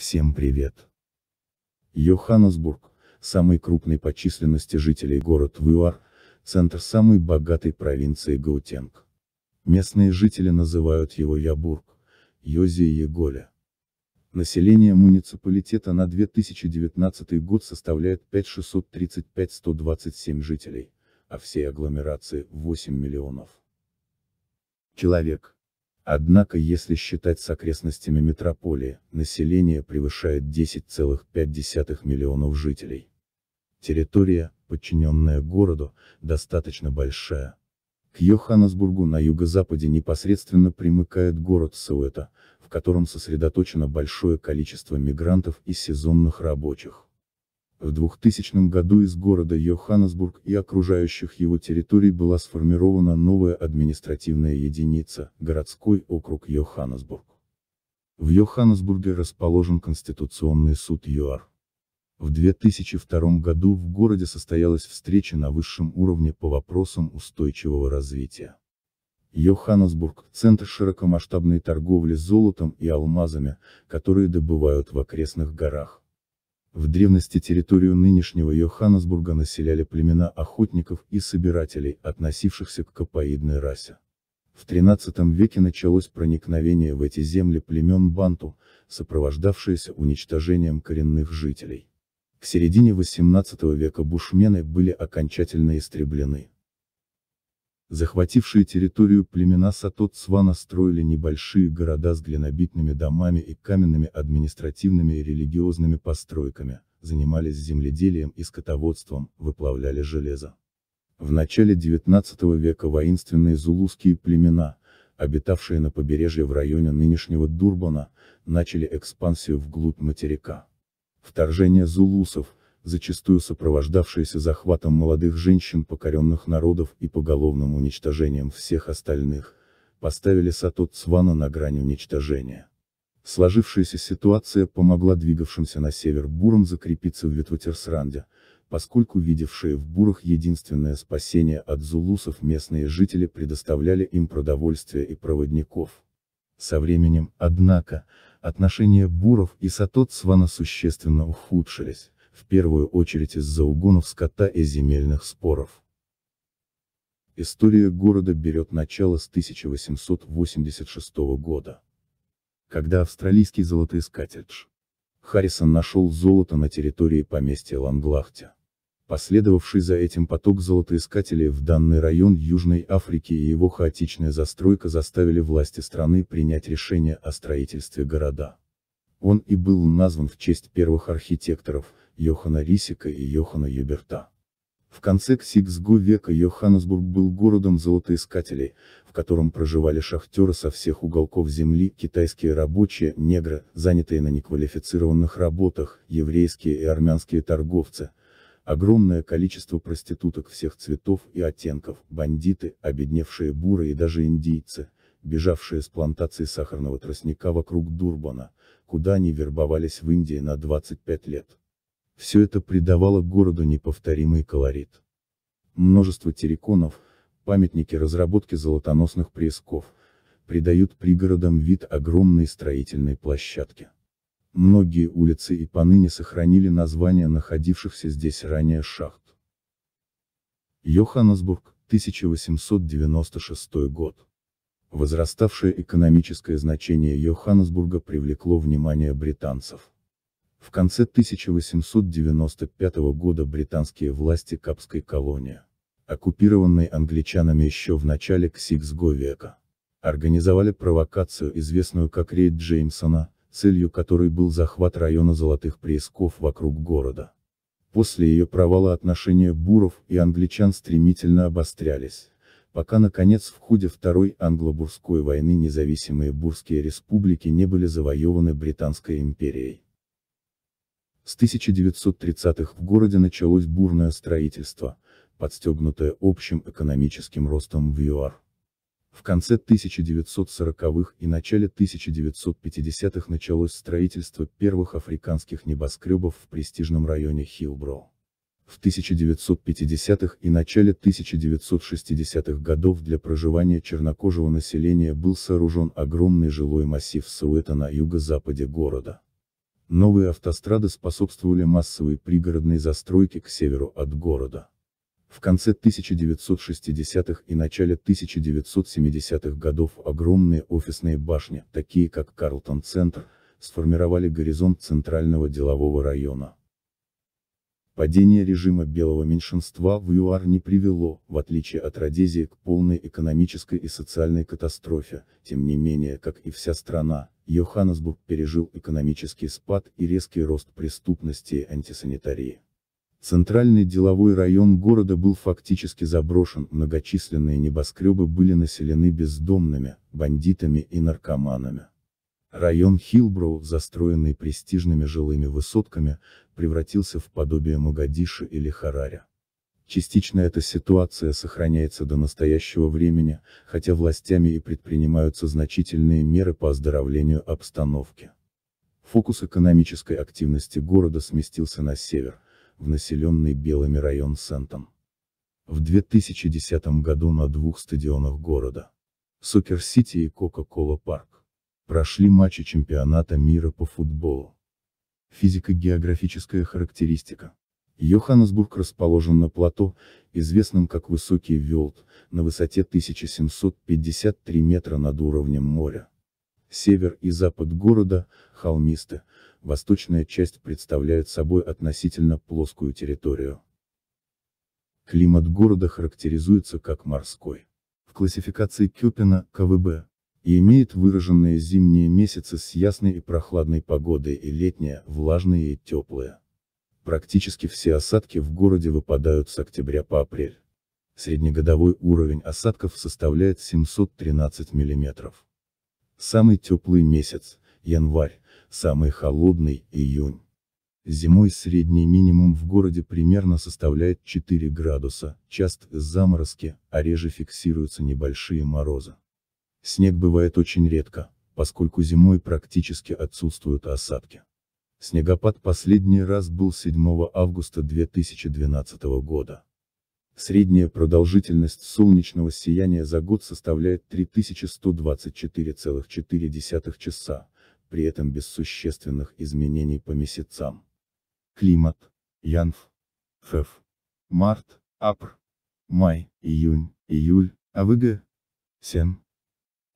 Всем привет! Йоханнесбург, самый крупный по численности жителей город Вюар, центр самой богатой провинции Гаутенг. Местные жители называют его Ябург, Йози и Еголя. Население муниципалитета на 2019 год составляет 5635-127 жителей, а всей агломерации – 8 миллионов человек. Однако если считать с окрестностями метрополии, население превышает 10,5 миллионов жителей. Территория, подчиненная городу, достаточно большая. К Йоханнесбургу на юго-западе непосредственно примыкает город Суэта, в котором сосредоточено большое количество мигрантов и сезонных рабочих. В 2000 году из города Йоханнесбург и окружающих его территорий была сформирована новая административная единица – городской округ Йоханнесбург. В Йоханнесбурге расположен Конституционный суд ЮАР. В 2002 году в городе состоялась встреча на высшем уровне по вопросам устойчивого развития. Йоханнесбург – центр широкомасштабной торговли золотом и алмазами, которые добывают в окрестных горах. В древности территорию нынешнего Йоханнесбурга населяли племена охотников и собирателей, относившихся к капоидной расе. В XIII веке началось проникновение в эти земли племен Банту, сопровождавшееся уничтожением коренных жителей. К середине XVIII века бушмены были окончательно истреблены. Захватившие территорию племена Сатот-Свана строили небольшие города с глинобитными домами и каменными административными и религиозными постройками, занимались земледелием и скотоводством, выплавляли железо. В начале XIX века воинственные зулузские племена, обитавшие на побережье в районе нынешнего Дурбана, начали экспансию вглубь материка. Вторжение зулусов – зачастую сопровождавшееся захватом молодых женщин покоренных народов и поголовным уничтожением всех остальных, поставили Сатот Цвана на грани уничтожения. Сложившаяся ситуация помогла двигавшимся на север бурам закрепиться в Витватерсранде, поскольку видевшие в бурах единственное спасение от зулусов местные жители предоставляли им продовольствие и проводников. Со временем, однако, отношения буров и Сатот Свана существенно ухудшились, в первую очередь из-за угонов скота и земельных споров. История города берет начало с 1886 года, когда австралийский золотоискатель Дж. Харрисон нашел золото на территории поместья Ланглахтя. Последовавший за этим поток золотоискателей в данный район Южной Африки и его хаотичная застройка заставили власти страны принять решение о строительстве города. Он и был назван в честь первых архитекторов, Йохана Рисика и Йохана Еберта. В конце ксигсго века Йоханнесбург был городом золотоискателей, в котором проживали шахтеры со всех уголков земли, китайские рабочие, негры, занятые на неквалифицированных работах, еврейские и армянские торговцы, огромное количество проституток всех цветов и оттенков, бандиты, обедневшие буры и даже индийцы, бежавшие с плантации сахарного тростника вокруг Дурбана, куда они вербовались в Индии на 25 лет. Все это придавало городу неповторимый колорит. Множество терриконов, памятники разработки золотоносных пресков, придают пригородам вид огромной строительной площадки. Многие улицы и поныне сохранили названия находившихся здесь ранее шахт. Йоханнесбург, 1896 год. Возраставшее экономическое значение Йоханнесбурга привлекло внимание британцев. В конце 1895 года британские власти Капской колонии, оккупированной англичанами еще в начале Ксиксго века, организовали провокацию, известную как рейд Джеймсона, целью которой был захват района золотых приисков вокруг города. После ее провала отношения буров и англичан стремительно обострялись, пока наконец в ходе Второй Англобурской войны независимые бурские республики не были завоеваны Британской империей. С 1930-х в городе началось бурное строительство, подстегнутое общим экономическим ростом в ЮАР. В конце 1940-х и начале 1950-х началось строительство первых африканских небоскребов в престижном районе Хилбро. В 1950-х и начале 1960-х годов для проживания чернокожего населения был сооружен огромный жилой массив Суэта на юго-западе города. Новые автострады способствовали массовой пригородной застройке к северу от города. В конце 1960-х и начале 1970-х годов огромные офисные башни, такие как Карлтон-центр, сформировали горизонт центрального делового района. Падение режима белого меньшинства в ЮАР не привело, в отличие от Родезии, к полной экономической и социальной катастрофе, тем не менее, как и вся страна, Йоханнесбург пережил экономический спад и резкий рост преступности и антисанитарии. Центральный деловой район города был фактически заброшен, многочисленные небоскребы были населены бездомными, бандитами и наркоманами. Район Хилброу, застроенный престижными жилыми высотками, превратился в подобие Магадиша или Хараря. Частично эта ситуация сохраняется до настоящего времени, хотя властями и предпринимаются значительные меры по оздоровлению обстановки. Фокус экономической активности города сместился на север, в населенный белыми район Сентом. В 2010 году на двух стадионах города. Сокер-Сити и Кока-Кола Парк прошли матчи чемпионата мира по футболу. Физико-географическая характеристика. Йоханнесбург расположен на плато, известном как Высокий Велт, на высоте 1753 метра над уровнем моря. Север и запад города, холмисты, восточная часть представляет собой относительно плоскую территорию. Климат города характеризуется как морской. В классификации Кюпина, КВБ, и имеет выраженные зимние месяцы с ясной и прохладной погодой и летние, влажные и теплые. Практически все осадки в городе выпадают с октября по апрель. Среднегодовой уровень осадков составляет 713 мм. Самый теплый месяц – январь, самый холодный – июнь. Зимой средний минимум в городе примерно составляет 4 градуса, часто заморозки, а реже фиксируются небольшие морозы. Снег бывает очень редко, поскольку зимой практически отсутствуют осадки. Снегопад последний раз был 7 августа 2012 года. Средняя продолжительность солнечного сияния за год составляет 3124,4 часа, при этом без существенных изменений по месяцам. Климат. Янф. Фев. Март, Апр. Май, Июнь, Июль, АВГ. Сен.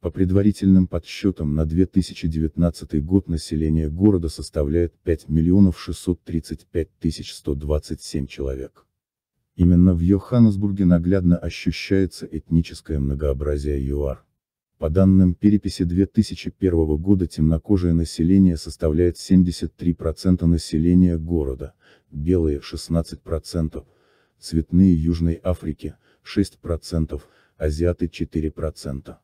По предварительным подсчетам на 2019 год население города составляет 5 миллионов 635 тысяч 127 человек. Именно в Йоханнесбурге наглядно ощущается этническое многообразие ЮАР. По данным переписи 2001 года темнокожее население составляет 73% населения города, белые 16%, цветные Южной Африки 6%, азиаты 4%.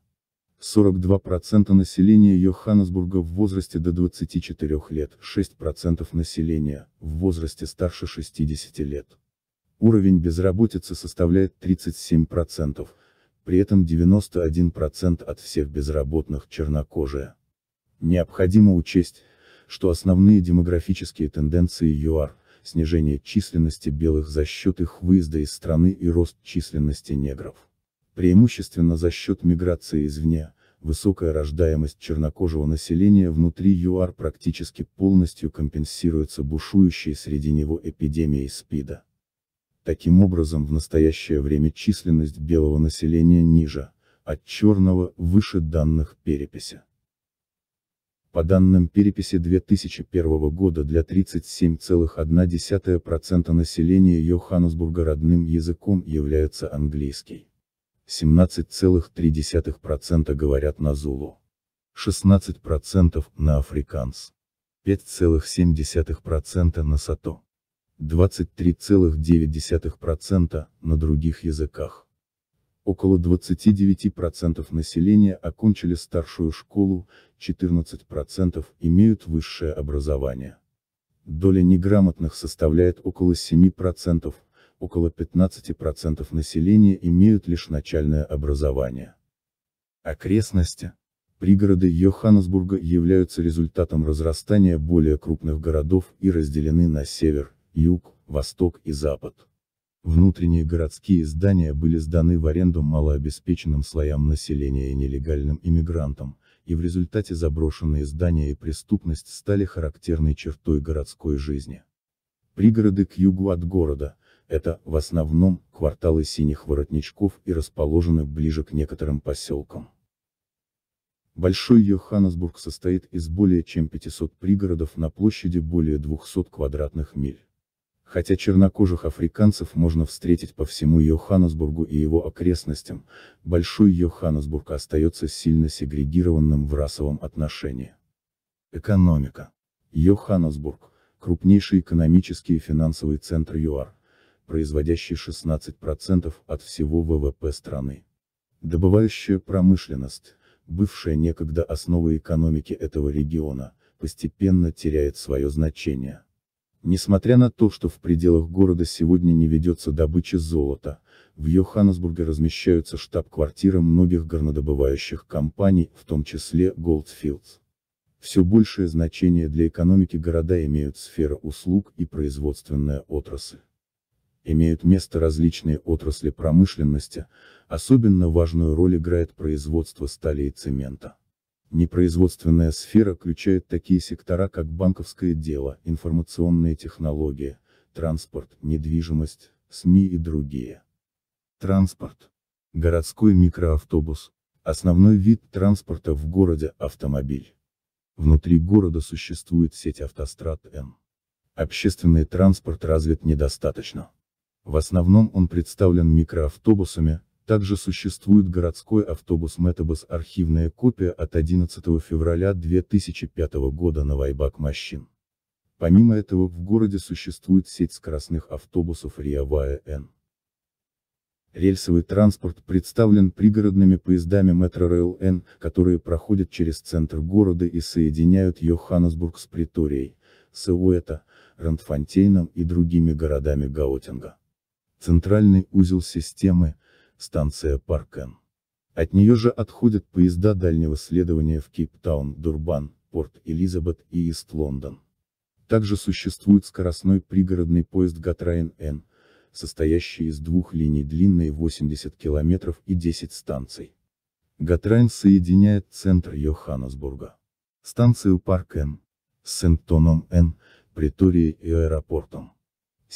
42% населения Йоханнесбурга в возрасте до 24 лет, 6% населения, в возрасте старше 60 лет. Уровень безработицы составляет 37%, при этом 91% от всех безработных чернокожие. Необходимо учесть, что основные демографические тенденции ЮАР – снижение численности белых за счет их выезда из страны и рост численности негров преимущественно за счет миграции извне, высокая рождаемость чернокожего населения внутри ЮАР практически полностью компенсируется бушующей среди него эпидемией СПИДа. Таким образом в настоящее время численность белого населения ниже, от черного выше данных переписи. По данным переписи 2001 года для 37,1% населения Йоханнесбурга родным языком является английский. 17,3% говорят на Зулу, 16% на Африканс, 5,7% на Сато, 23,9% на других языках. Около 29% населения окончили старшую школу, 14% имеют высшее образование. Доля неграмотных составляет около 7%, около 15% населения имеют лишь начальное образование. Окрестности, пригороды Йоханнесбурга являются результатом разрастания более крупных городов и разделены на север, юг, восток и запад. Внутренние городские здания были сданы в аренду малообеспеченным слоям населения и нелегальным иммигрантам, и в результате заброшенные здания и преступность стали характерной чертой городской жизни. Пригороды к югу от города, это, в основном, кварталы синих воротничков и расположены ближе к некоторым поселкам. Большой Йоханнесбург состоит из более чем 500 пригородов на площади более 200 квадратных миль. Хотя чернокожих африканцев можно встретить по всему Йоханнесбургу и его окрестностям, Большой Йоханнесбург остается сильно сегрегированным в расовом отношении. Экономика. Йоханнесбург – крупнейший экономический и финансовый центр ЮАР, производящий 16% от всего ВВП страны. Добывающая промышленность, бывшая некогда основой экономики этого региона, постепенно теряет свое значение. Несмотря на то, что в пределах города сегодня не ведется добыча золота, в Йоханнесбурге размещаются штаб-квартиры многих горнодобывающих компаний, в том числе Goldfields. Все большее значение для экономики города имеют сфера услуг и производственная отрасль имеют место различные отрасли промышленности, особенно важную роль играет производство стали и цемента. Непроизводственная сфера включает такие сектора, как банковское дело, информационные технологии, транспорт, недвижимость, СМИ и другие. Транспорт. Городской микроавтобус. Основной вид транспорта в городе – автомобиль. Внутри города существует сеть автострад Н. Общественный транспорт развит недостаточно. В основном он представлен микроавтобусами, также существует городской автобус Метабус архивная копия от 11 февраля 2005 года на Вайбак Мощин. Помимо этого в городе существует сеть скоростных автобусов Риавая Н. Рельсовый транспорт представлен пригородными поездами Метро Н, которые проходят через центр города и соединяют Йоханнесбург с Приторией, Сеуэта, Рандфонтейном и другими городами Гаутинга центральный узел системы, станция Паркен. От нее же отходят поезда дальнего следования в Кейптаун, Дурбан, Порт-Элизабет и Ист-Лондон. Также существует скоростной пригородный поезд Гатраин-Н, состоящий из двух линий длинной 80 км и 10 станций. Гатраин соединяет центр Йоханнесбурга. Станцию Парк-Н, с Сент-Тоном-Н, Приторией и аэропортом.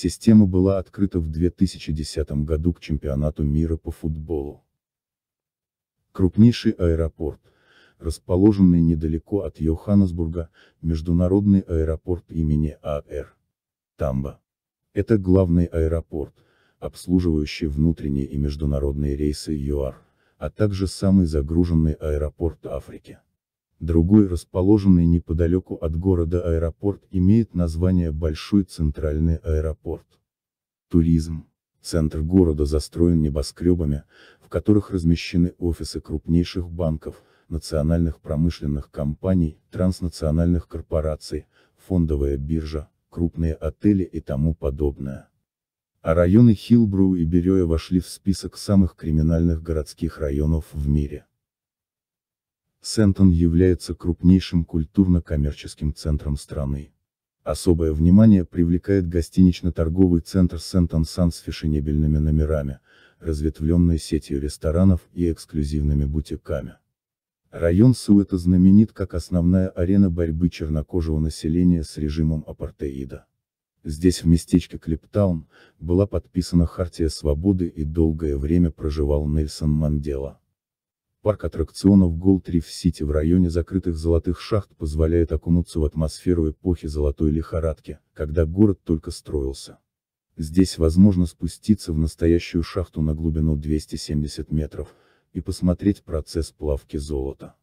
Система была открыта в 2010 году к чемпионату мира по футболу. Крупнейший аэропорт, расположенный недалеко от Йоханнесбурга, международный аэропорт имени А.Р. Тамба. Это главный аэропорт, обслуживающий внутренние и международные рейсы ЮАР, а также самый загруженный аэропорт Африки. Другой расположенный неподалеку от города аэропорт имеет название Большой центральный аэропорт. Туризм. Центр города застроен небоскребами, в которых размещены офисы крупнейших банков, национальных промышленных компаний, транснациональных корпораций, фондовая биржа, крупные отели и тому подобное. А районы Хилбру и Берёя вошли в список самых криминальных городских районов в мире. Сентон является крупнейшим культурно-коммерческим центром страны. Особое внимание привлекает гостинично-торговый центр Сентон Сан с фешенебельными номерами, разветвленной сетью ресторанов и эксклюзивными бутиками. Район Суэта знаменит как основная арена борьбы чернокожего населения с режимом апартеида. Здесь в местечке Клиптаун была подписана Хартия Свободы и долгое время проживал Нельсон Мандела. Парк аттракционов Gold Reef City в районе закрытых золотых шахт позволяет окунуться в атмосферу эпохи золотой лихорадки, когда город только строился. Здесь возможно спуститься в настоящую шахту на глубину 270 метров, и посмотреть процесс плавки золота.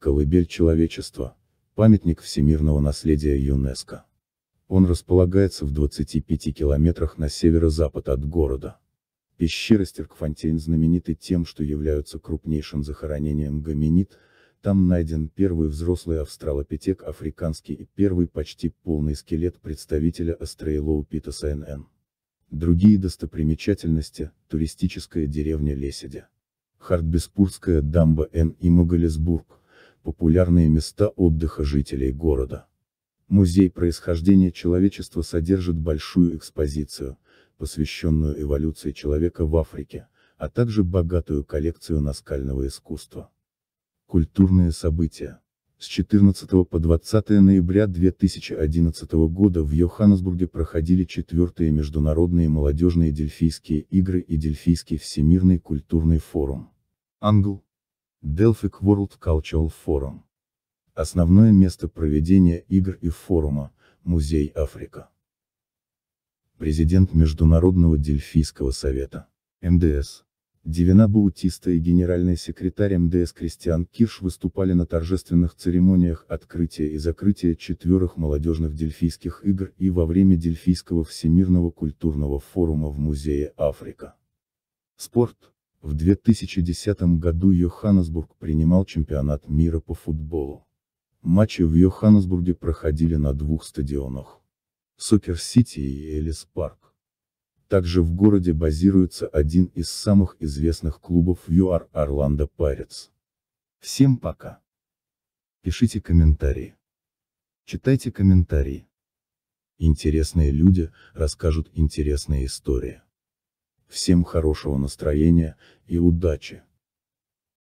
Колыбель человечества – памятник всемирного наследия ЮНЕСКО. Он располагается в 25 километрах на северо-запад от города. Пещеры Стеркфонтейн знамениты тем, что являются крупнейшим захоронением гоминид, там найден первый взрослый австралопитек африканский и первый почти полный скелет представителя Астрейлоупитаса НН. Другие достопримечательности – туристическая деревня Леседя. Хартбеспурская дамба Н и Магалесбург – популярные места отдыха жителей города. Музей происхождения человечества содержит большую экспозицию – посвященную эволюции человека в Африке, а также богатую коллекцию наскального искусства. Культурные события. С 14 по 20 ноября 2011 года в Йоханнесбурге проходили четвертые международные молодежные дельфийские игры и Дельфийский всемирный культурный форум. Англ. Delphic World Cultural Forum. Основное место проведения игр и форума – Музей Африка президент Международного Дельфийского совета. МДС. Девина Баутиста и генеральный секретарь МДС Кристиан Кирш выступали на торжественных церемониях открытия и закрытия четверых молодежных дельфийских игр и во время Дельфийского всемирного культурного форума в Музее Африка. Спорт. В 2010 году Йоханнесбург принимал чемпионат мира по футболу. Матчи в Йоханнесбурге проходили на двух стадионах. Супер Сити и Элис Парк. Также в городе базируется один из самых известных клубов ЮАР Орландо Пайрец. Всем пока. Пишите комментарии. Читайте комментарии. Интересные люди расскажут интересные истории. Всем хорошего настроения и удачи!